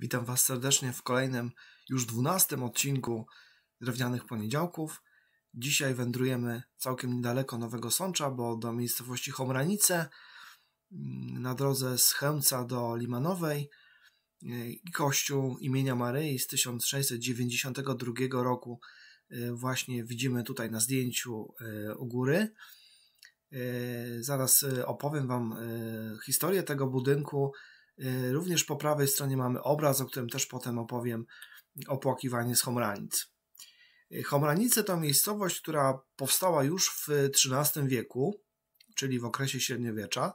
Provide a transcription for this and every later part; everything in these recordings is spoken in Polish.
Witam Was serdecznie w kolejnym, już dwunastym odcinku Drewnianych Poniedziałków. Dzisiaj wędrujemy całkiem niedaleko Nowego Sącza, bo do miejscowości Homranice, mm, na drodze z Chełmca do Limanowej i kościół imienia Maryi z 1692 roku y, właśnie widzimy tutaj na zdjęciu y, u góry. Y, zaraz opowiem Wam historię tego budynku, Y, również po prawej stronie mamy obraz, o którym też potem opowiem, opłakiwanie z Homranic. Y, Homranice to miejscowość, która powstała już w XIII wieku, czyli w okresie średniowiecza.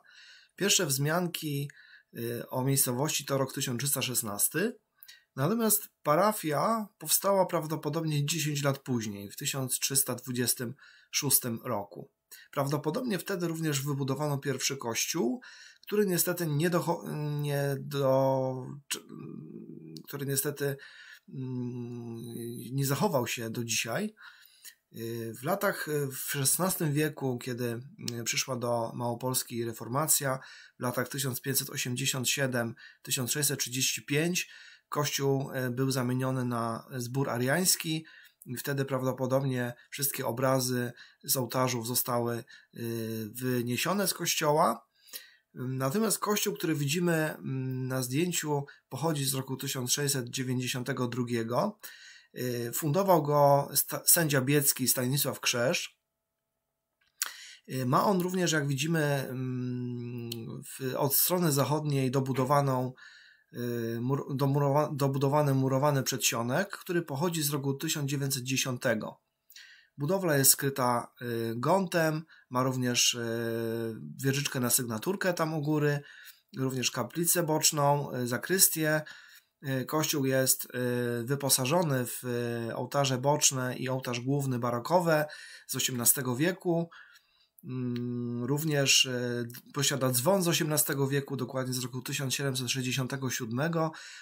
Pierwsze wzmianki y, o miejscowości to rok 1316, natomiast parafia powstała prawdopodobnie 10 lat później, w 1326 roku. Prawdopodobnie wtedy również wybudowano pierwszy kościół, który niestety nie, do, nie do, który niestety mm, nie zachował się do dzisiaj. W latach w XVI wieku, kiedy przyszła do Małopolski reformacja, w latach 1587-1635 kościół e, był zamieniony na zbór ariański, Wtedy prawdopodobnie wszystkie obrazy z ołtarzów zostały y, wyniesione z kościoła. Natomiast kościół, który widzimy mm, na zdjęciu, pochodzi z roku 1692. Y, fundował go sędzia biecki Stanisław Krzesz. Y, ma on również, jak widzimy, mm, od strony zachodniej dobudowaną Y, dobudowany murowany przedsionek, który pochodzi z roku 1910. Budowla jest skryta y, gątem, ma również y, wieżyczkę na sygnaturkę tam u góry, również kaplicę boczną, zakrystię. Kościół jest wyposażony w ołtarze boczne i ołtarz główny barokowe z XVIII wieku. Mm, również e, posiada dzwon z XVIII wieku, dokładnie z roku 1767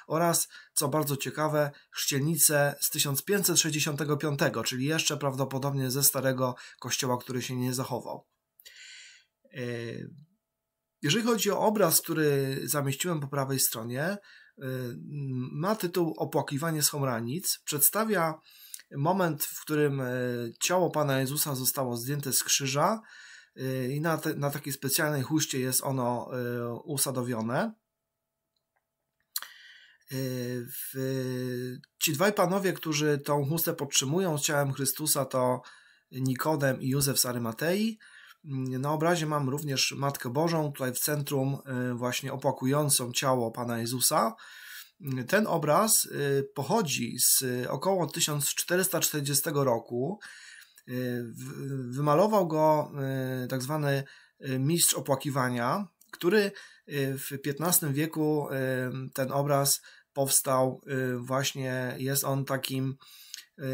oraz, co bardzo ciekawe, chrzcielnicę z 1565, czyli jeszcze prawdopodobnie ze starego kościoła, który się nie zachował. E, jeżeli chodzi o obraz, który zamieściłem po prawej stronie, e, ma tytuł Opłakiwanie z Homranic. Przedstawia moment, w którym ciało Pana Jezusa zostało zdjęte z krzyża Y, i na, te, na takiej specjalnej huście jest ono y, usadowione. Y, w, ci dwaj panowie, którzy tą chustę podtrzymują ciałem Chrystusa, to Nikodem i Józef z Arymatei. Na obrazie mam również Matkę Bożą, tutaj w centrum, właśnie opakującą ciało Pana Jezusa. Ten obraz pochodzi z około 1440 roku. Y, wymalował go y, tak zwany y, mistrz opłakiwania, który w XV wieku ten obraz powstał. Właśnie jest on takim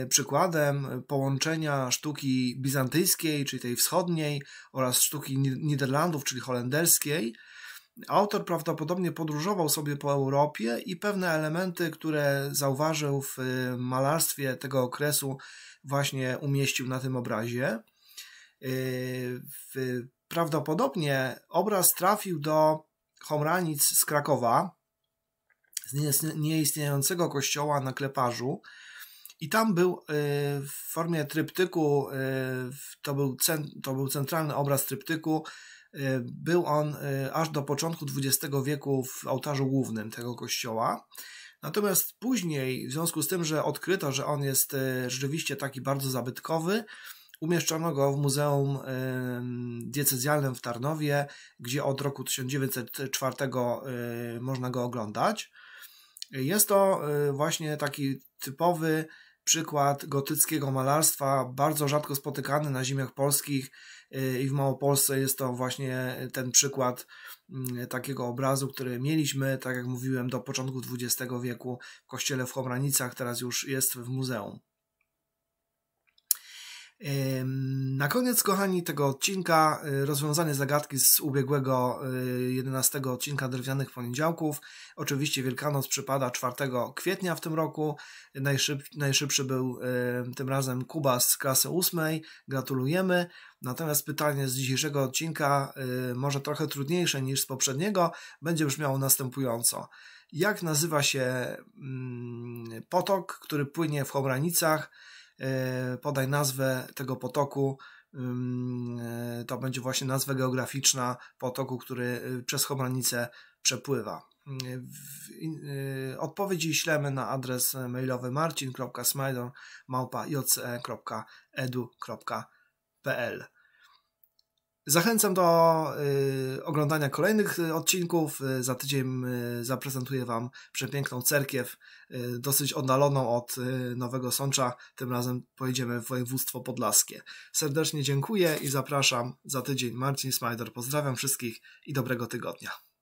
przykładem połączenia sztuki bizantyjskiej, czyli tej wschodniej, oraz sztuki Niderlandów, czyli holenderskiej. Autor prawdopodobnie podróżował sobie po Europie i pewne elementy, które zauważył w y, malarstwie tego okresu, właśnie umieścił na tym obrazie. Y, prawdopodobnie obraz trafił do Homranic z Krakowa, z nieistniejącego kościoła na Kleparzu. I tam był y, w formie tryptyku, to był, to był centralny obraz tryptyku, E, był on e, aż do początku XX wieku w ołtarzu głównym tego kościoła. Natomiast później, w związku z tym, że odkryto, że on jest e, rzeczywiście taki bardzo zabytkowy, umieszczono go w Muzeum Diecezjalnym w Tarnowie, gdzie od roku 1904 można go oglądać. Jest to właśnie taki typowy przykład gotyckiego malarstwa, bardzo rzadko spotykany na ziemiach polskich y, i w Małopolsce jest to właśnie ten przykład mm, takiego obrazu, który mieliśmy, tak jak mówiłem, do początku XX wieku w kościele w Chomranicach, teraz już jest w muzeum. Na koniec, kochani, tego odcinka e, rozwiązanie zagadki z ubiegłego 11 e, odcinka Drewnianych Poniedziałków. Oczywiście Wielkanoc przypada 4 kwietnia w tym roku. Najszyb, najszybszy był e, tym razem Kuba z klasy 8. Gratulujemy. Natomiast pytanie z dzisiejszego odcinka, może trochę trudniejsze niż z poprzedniego, będzie brzmiało następująco. Jak nazywa się mm, potok, który płynie w Chomranicach? E, podaj nazwę tego potoku. E, to będzie właśnie nazwa geograficzna potoku, który y, przez Chomranicę przepływa. E, y, Odpowiedzi ślemy na adres mailowy marcin.smajdon.jce.edu.pl Zachęcam do y, oglądania kolejnych y, odcinków. Y, za tydzień y, zaprezentuję Wam przepiękną cerkiew, y, dosyć oddaloną od y, Nowego Sącza. Tym razem pojedziemy w województwo podlaskie. Serdecznie dziękuję i zapraszam za tydzień. Marcin Smajder, pozdrawiam wszystkich i dobrego tygodnia.